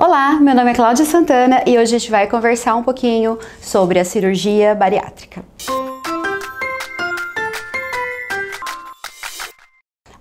Olá, meu nome é Cláudia Santana e hoje a gente vai conversar um pouquinho sobre a cirurgia bariátrica.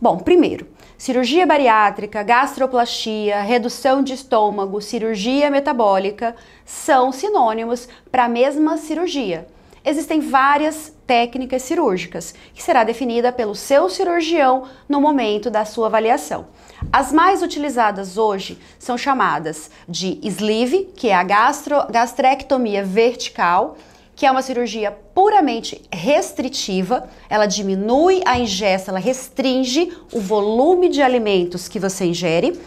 Bom, primeiro, cirurgia bariátrica, gastroplastia, redução de estômago, cirurgia metabólica são sinônimos para a mesma cirurgia existem várias técnicas cirúrgicas, que será definida pelo seu cirurgião no momento da sua avaliação. As mais utilizadas hoje são chamadas de sleeve, que é a gastro, gastrectomia vertical, que é uma cirurgia puramente restritiva, ela diminui a ingesta, ela restringe o volume de alimentos que você ingere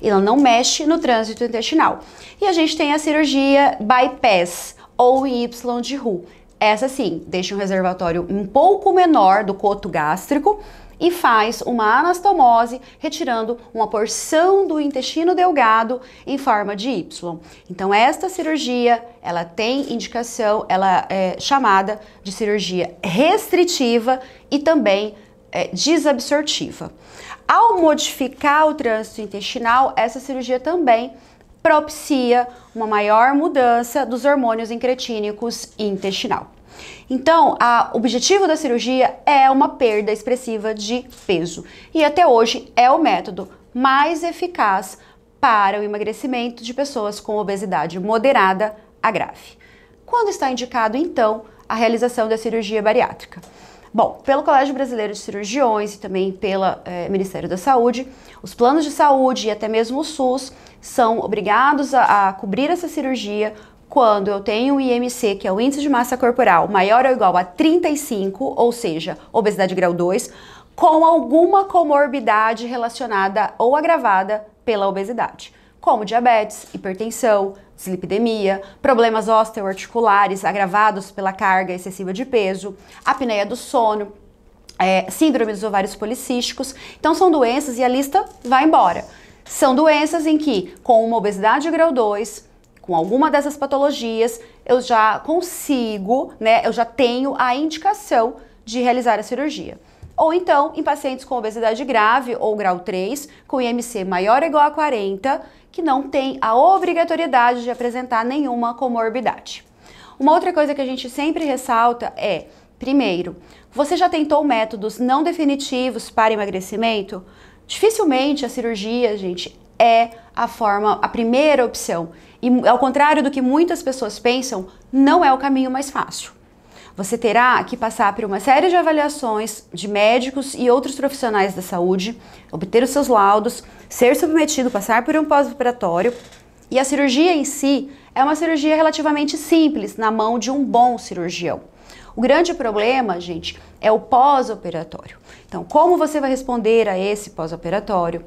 e ela não mexe no trânsito intestinal. E a gente tem a cirurgia bypass ou em Y de Ru, essa sim, deixa um reservatório um pouco menor do coto gástrico e faz uma anastomose, retirando uma porção do intestino delgado em forma de Y. Então, esta cirurgia, ela tem indicação, ela é chamada de cirurgia restritiva e também é, desabsortiva. Ao modificar o trânsito intestinal, essa cirurgia também propicia uma maior mudança dos hormônios incretínicos intestinal. Então, o objetivo da cirurgia é uma perda expressiva de peso e até hoje é o método mais eficaz para o emagrecimento de pessoas com obesidade moderada a grave. Quando está indicado, então, a realização da cirurgia bariátrica? Bom, pelo Colégio Brasileiro de Cirurgiões e também pelo eh, Ministério da Saúde, os planos de saúde e até mesmo o SUS são obrigados a, a cobrir essa cirurgia quando eu tenho um IMC, que é o índice de massa corporal, maior ou igual a 35, ou seja, obesidade grau 2, com alguma comorbidade relacionada ou agravada pela obesidade como diabetes, hipertensão, dislipidemia, problemas osteoarticulares agravados pela carga excessiva de peso, apneia do sono, é, síndrome dos ovários policísticos. Então são doenças e a lista vai embora. São doenças em que, com uma obesidade grau 2, com alguma dessas patologias, eu já consigo, né, eu já tenho a indicação de realizar a cirurgia. Ou então, em pacientes com obesidade grave ou grau 3, com IMC maior ou igual a 40, que não tem a obrigatoriedade de apresentar nenhuma comorbidade. Uma outra coisa que a gente sempre ressalta é, primeiro, você já tentou métodos não definitivos para emagrecimento? Dificilmente a cirurgia, gente, é a forma, a primeira opção. E ao contrário do que muitas pessoas pensam, não é o caminho mais fácil você terá que passar por uma série de avaliações de médicos e outros profissionais da saúde, obter os seus laudos, ser submetido, passar por um pós-operatório. E a cirurgia em si é uma cirurgia relativamente simples, na mão de um bom cirurgião. O grande problema, gente, é o pós-operatório. Então, como você vai responder a esse pós-operatório?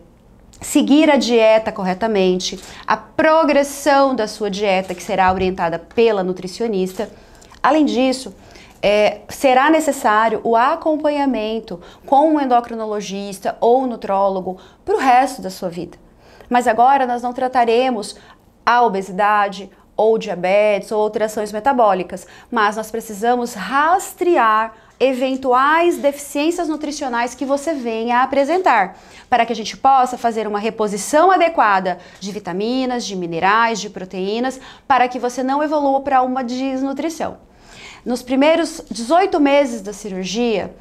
seguir a dieta corretamente, a progressão da sua dieta que será orientada pela nutricionista. Além disso, é, será necessário o acompanhamento com um endocrinologista ou um nutrólogo para o resto da sua vida. Mas agora nós não trataremos a obesidade ou diabetes ou alterações metabólicas, mas nós precisamos rastrear eventuais deficiências nutricionais que você venha a apresentar, para que a gente possa fazer uma reposição adequada de vitaminas, de minerais, de proteínas, para que você não evolua para uma desnutrição. Nos primeiros 18 meses da cirurgia,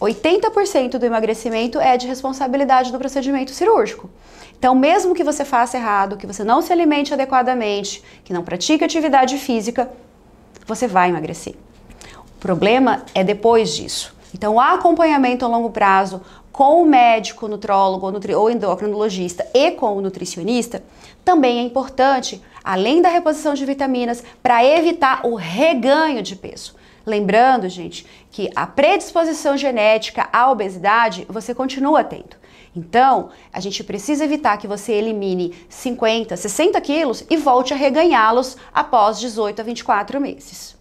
80% do emagrecimento é de responsabilidade do procedimento cirúrgico. Então, mesmo que você faça errado, que você não se alimente adequadamente, que não pratique atividade física, você vai emagrecer. O problema é depois disso. Então, o acompanhamento a longo prazo com o médico, nutrólogo ou endocrinologista e com o nutricionista também é importante além da reposição de vitaminas, para evitar o reganho de peso. Lembrando, gente, que a predisposição genética à obesidade você continua tendo. Então, a gente precisa evitar que você elimine 50, 60 quilos e volte a reganhá-los após 18 a 24 meses.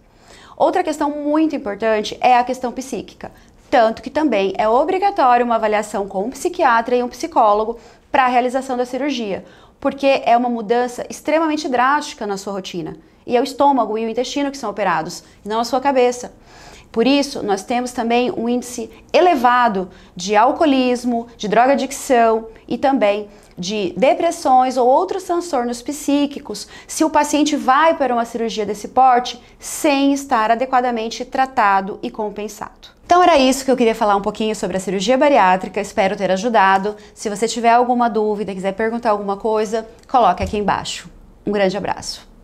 Outra questão muito importante é a questão psíquica. Tanto que também é obrigatório uma avaliação com um psiquiatra e um psicólogo para a realização da cirurgia, porque é uma mudança extremamente drástica na sua rotina. E é o estômago e o intestino que são operados, não a sua cabeça. Por isso, nós temos também um índice elevado de alcoolismo, de drogadicção e também de depressões ou outros transtornos psíquicos, se o paciente vai para uma cirurgia desse porte sem estar adequadamente tratado e compensado. Então era isso que eu queria falar um pouquinho sobre a cirurgia bariátrica, espero ter ajudado. Se você tiver alguma dúvida, quiser perguntar alguma coisa, coloque aqui embaixo. Um grande abraço.